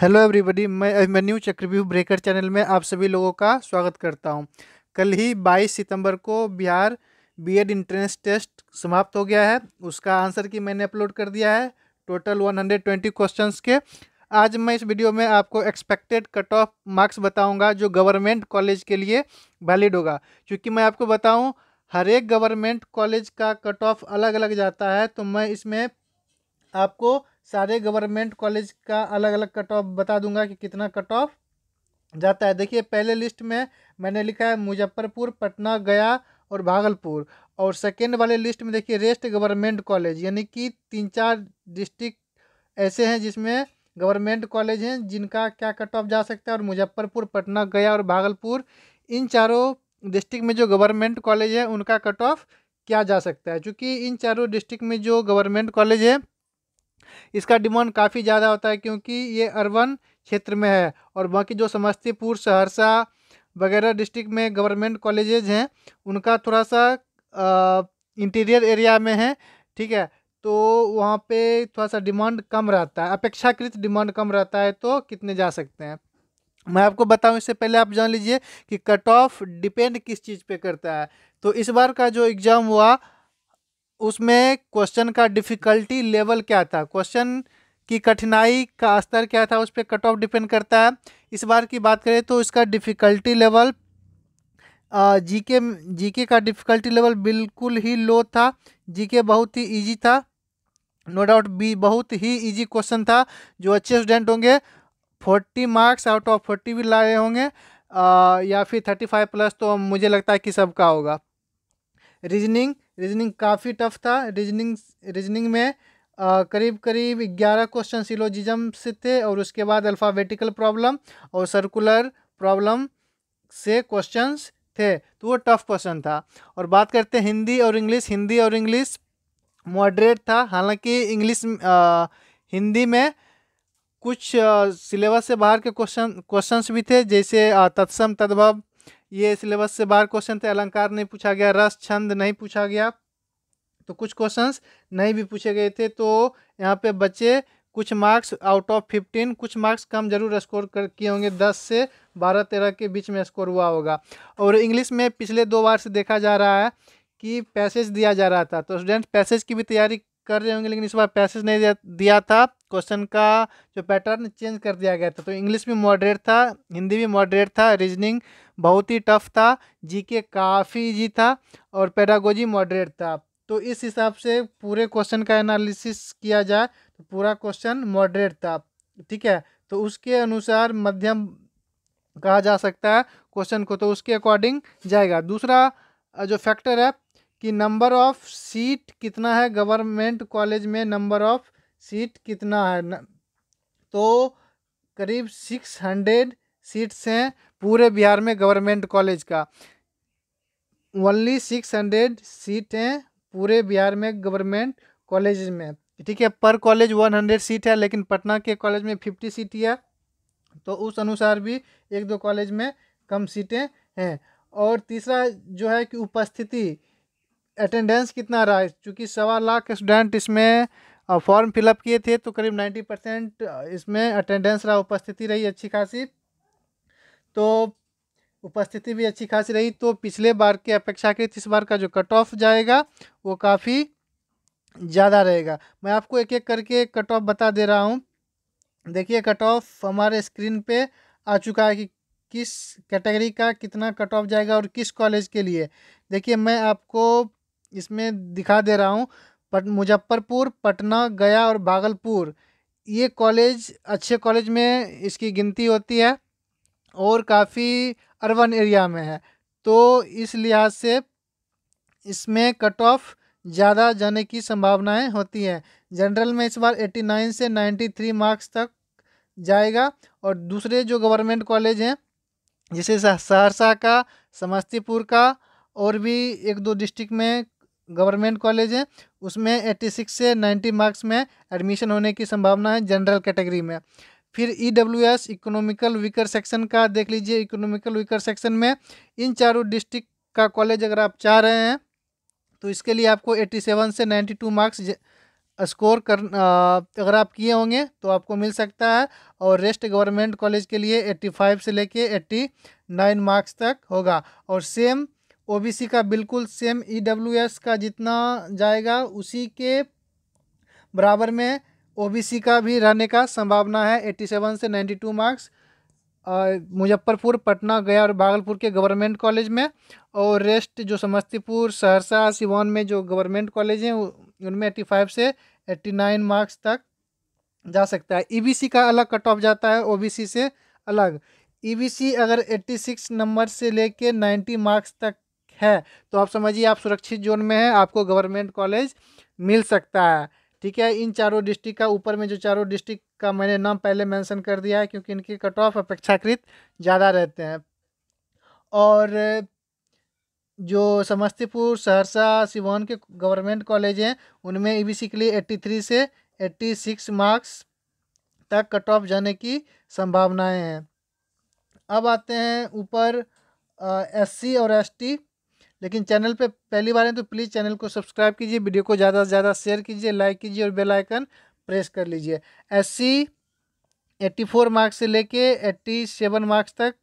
hello everybody मैं मैं new breaker channel में आप सभी लोगों का स्वागत करता हूं कल ही 22 सितंबर को बिहार बीएड इंट्रेंस टेस्ट समाप्त हो गया है उसका आंसर की मैंने अपलोड कर दिया है टोटल 120 क्वेश्चंस के आज मैं इस वीडियो में आपको एक्सपेक्टेड कट ऑफ मार्क्स बताऊँगा जो गवर्नमेंट कॉलेज के लिए वैलिड होगा क्योंकि मैं आपको बताऊँ हर एक गवर्नमेंट कॉलेज का कट ऑफ अलग अलग जाता है तो मैं इसमें आपको सारे गवर्नमेंट कॉलेज का अलग अलग कट ऑफ बता दूंगा कि कितना कट ऑफ जाता है देखिए पहले लिस्ट में मैंने लिखा है मुजफ्फरपुर पटना गया और भागलपुर और सेकेंड वाले लिस्ट में देखिए रेस्ट गवर्नमेंट कॉलेज यानी कि तीन चार डिस्ट्रिक्ट ऐसे हैं जिसमें गवर्नमेंट कॉलेज हैं जिनका क्या कट ऑफ जा सकता है और मुजफ्फरपुर पटना गया और भागलपुर इन चारों डिस्ट्रिक्ट में जो गवर्नमेंट कॉलेज है उनका कट ऑफ क्या जा सकता है क्योंकि इन चारों डिस्ट्रिक्ट में जो गवर्नमेंट कॉलेज है इसका डिमांड काफ़ी ज़्यादा होता है क्योंकि ये अर्बन क्षेत्र में है और बाकी जो समस्तीपुर सहरसा वगैरह डिस्ट्रिक्ट में गवर्नमेंट कॉलेजेज हैं उनका थोड़ा सा इंटीरियर एरिया में है ठीक है तो वहाँ पे थोड़ा सा डिमांड कम रहता है अपेक्षाकृत डिमांड कम रहता है तो कितने जा सकते हैं मैं आपको बताऊँ इससे पहले आप जान लीजिए कि कट ऑफ डिपेंड किस चीज़ पे करता है तो इस बार का जो एग्ज़ाम हुआ उसमें क्वेश्चन का डिफ़िकल्टी लेवल क्या था क्वेश्चन की कठिनाई का स्तर क्या था उस पर कट ऑफ डिपेंड करता है इस बार की बात करें तो इसका डिफ़िकल्टी लेवल जीके जीके का डिफ़िकल्टी लेवल बिल्कुल ही लो था जीके बहुत ही इजी था नो डाउट बी बहुत ही इजी क्वेश्चन था जो अच्छे स्टूडेंट होंगे forty marks out of forty भी लाए होंगे आ, या फिर थर्टी फाइव प्लस तो मुझे लगता है कि सबका होगा रीजनिंग रीजनिंग काफ़ी टफ था रीजनिंग रीजनिंग में करीब करीब ग्यारह क्वेश्चन सिलोजिजम से थे और उसके बाद अल्फ़ाबेटिकल प्रॉब्लम और सर्कुलर प्रॉब्लम से क्वेश्चंस थे तो वो टफ क्वेश्चन था और बात करते हैं हिंदी और इंग्लिश हिंदी और इंग्लिश मॉडरेट था हालांकि इंग्लिश हिंदी में कुछ सिलेबस से बाहर के क्वेश्चन क्वेश्चंस भी थे जैसे तत्सम तद्भव ये सिलेबस से बाहर क्वेश्चन थे अलंकार नहीं पूछा गया रस छंद नहीं पूछा गया तो कुछ क्वेश्चंस नहीं भी पूछे गए थे तो यहाँ पे बच्चे कुछ मार्क्स आउट ऑफ फिफ्टीन कुछ मार्क्स कम जरूर स्कोर कर किए होंगे दस से बारह तेरह के बीच में स्कोर हुआ होगा और इंग्लिश में पिछले दो बार से देखा जा रहा है कि पैसेज दिया जा रहा था तो स्टूडेंट पैसेज की भी तैयारी कर रहे होंगे लेकिन इस बार पैसेज नहीं दिया था क्वेश्चन का जो पैटर्न चेंज कर दिया गया था तो इंग्लिश भी मॉडरेट था हिंदी भी मॉडरेट था रीजनिंग बहुत ही टफ था जीके काफ़ी इजी था और पैडागोजी मॉडरेट था तो इस हिसाब से पूरे क्वेश्चन का एनालिसिस किया जाए तो पूरा क्वेश्चन मॉडरेट था ठीक है तो उसके अनुसार मध्यम कहा जा सकता है क्वेश्चन को तो उसके अकॉर्डिंग जाएगा दूसरा जो फैक्टर है कि नंबर ऑफ़ सीट कितना है गवर्नमेंट कॉलेज में नंबर ऑफ़ सीट कितना है न, तो करीब सिक्स हंड्रेड सीट्स हैं पूरे बिहार में गवर्नमेंट कॉलेज का ओनली सिक्स हंड्रेड सीट हैं पूरे बिहार में गवर्नमेंट कॉलेज में ठीक है पर कॉलेज वन हंड्रेड सीट है लेकिन पटना के कॉलेज में फिफ्टी सीट है तो उस अनुसार भी एक दो कॉलेज में कम सीटें हैं और तीसरा जो है कि उपस्थिति अटेंडेंस कितना रहा है चूँकि सवा लाख स्टूडेंट इसमें फॉर्म फिलअप किए थे तो करीब नाइन्टी परसेंट इसमें अटेंडेंस रहा उपस्थिति रही अच्छी खासी तो उपस्थिति भी अच्छी खासी रही तो पिछले बार के अपेक्षाकृत इस बार का जो कट ऑफ जाएगा वो काफ़ी ज़्यादा रहेगा मैं आपको एक एक करके कट ऑफ बता दे रहा हूँ देखिए कट ऑफ हमारे स्क्रीन पे आ चुका है कि किस कैटेगरी का कितना कट ऑफ जाएगा और किस कॉलेज के लिए देखिए मैं आपको इसमें दिखा दे रहा हूँ पट मुजफ्फरपुर पटना गया और भागलपुर ये कॉलेज अच्छे कॉलेज में इसकी गिनती होती है और काफ़ी अर्बन एरिया में है तो इस लिहाज से इसमें कट ऑफ ज़्यादा जाने की संभावनाएं होती हैं जनरल में इस बार 89 से 93 मार्क्स तक जाएगा और दूसरे जो गवर्नमेंट कॉलेज हैं जैसे सहरसा का समस्तीपुर का और भी एक दो डिस्ट्रिक्ट में गवर्नमेंट कॉलेज है उसमें एट्टी सिक्स से नाइन्टी मार्क्स में एडमिशन होने की संभावना है जनरल कैटेगरी में फिर E W S economical weaker section का देख लीजिए इकोनॉमिकल वीकर सेक्शन में इन चारों डिस्ट्रिक्ट का कॉलेज अगर आप चाह रहे हैं तो इसके लिए आपको एट्टी सेवन से नाइन्टी टू मार्क्स स्कोर कर अगर आप किए होंगे तो आपको मिल सकता है और रेस्ट गवर्नमेंट कॉलेज के लिए एट्टी फाइव से लेके एट्टी नाइन मार्क्स तक होगा और सेम ओबीसी का बिल्कुल सेम ईडब्ल्यूएस का जितना जाएगा उसी के बराबर में ओबीसी का भी रहने का संभावना है एट्टी सेवन से ninety two marks Muzaffarpur Patna Gaya और भागलपुर के गवर्नमेंट कॉलेज में और रेस्ट जो समस्तीपुर सहरसा सिवान में जो गवर्नमेंट कॉलेज हैं उनमें एट्टी फाइव से एट्टी नाइन मार्क्स तक जा सकता है ईबीसी का अलग कट ऑफ जाता है ओबीसी से अलग ईबीसी अगर एट्टी सिक्स नंबर से लेके नाइन्टी मार्क्स तक है तो आप समझिए आप सुरक्षित जोन में हैं आपको गवर्नमेंट कॉलेज मिल सकता है ठीक है इन चारों डिस्ट्रिक्ट का ऊपर में जो चारों डिस्ट्रिक्ट का मैंने नाम पहले मेंशन कर दिया है क्योंकि इनके कट ऑफ अपेक्षाकृत ज़्यादा रहते हैं और जो समस्तीपुर सहरसा सिवान के गवर्नमेंट कॉलेज हैं उनमें ईबीसी e के लिए थ्री से सिक्स मार्क्स तक कट ऑफ जाने की संभावनाएँ हैं अब आते हैं ऊपर एससी और एसटी लेकिन चैनल पे पहली बार हैं तो प्लीज़ चैनल को सब्सक्राइब कीजिए वीडियो को ज़्यादा से ज़्यादा शेयर कीजिए लाइक कीजिए और बेल आइकन प्रेस कर लीजिए S C eighty four marks से लेके सेवन मार्क्स तक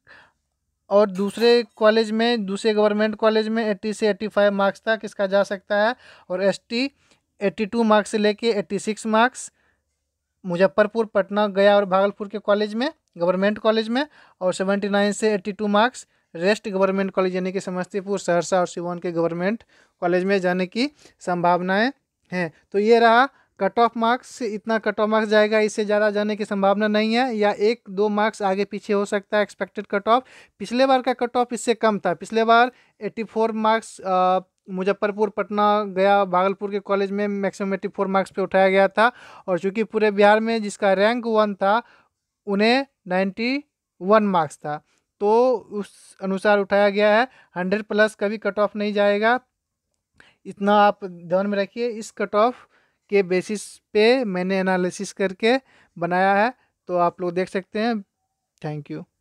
और दूसरे कॉलेज में दूसरे गवर्नमेंट कॉलेज में एट्टी से एट्टी फाइव मार्क्स तक इसका जा सकता है और एट्टी टू मार्क्स से लेके सिक्स मार्क्स मुजफ्फरपुर पटना गया और भागलपुर के कॉलेज में गवर्नमेंट कॉलेज में और नाइन से two marks rest government college यानी कि समस्तीपुर सहरसा और सिवान के गवर्नमेंट कॉलेज में जाने की संभावनाएं हैं तो ये रहा कट ऑफ मार्क्स इतना कट ऑफ मार्क्स जाएगा इससे ज़्यादा जाने की संभावना नहीं है या एक दो मार्क्स आगे पीछे हो सकता है एक्सपेक्टेड कट ऑफ पिछले बार का कट ऑफ इससे कम था पिछले बार eighty four marks Muzaffarpur Patna Gaya Bhagalpur के कॉलेज में मैक्सिमम एट्टी फोर मार्क्स पे उठाया गया था और चूँकि पूरे बिहार में जिसका रैंक वन था उन्हें नाइन्टी वन मार्क्स था तो उस अनुसार उठाया गया है हंड्रेड प्लस कभी कट ऑफ नहीं जाएगा इतना आप ध्यान में रखिए इस कट ऑफ के बेसिस पे मैंने एनालिसिस करके बनाया है तो आप लोग देख सकते हैं थैंक यू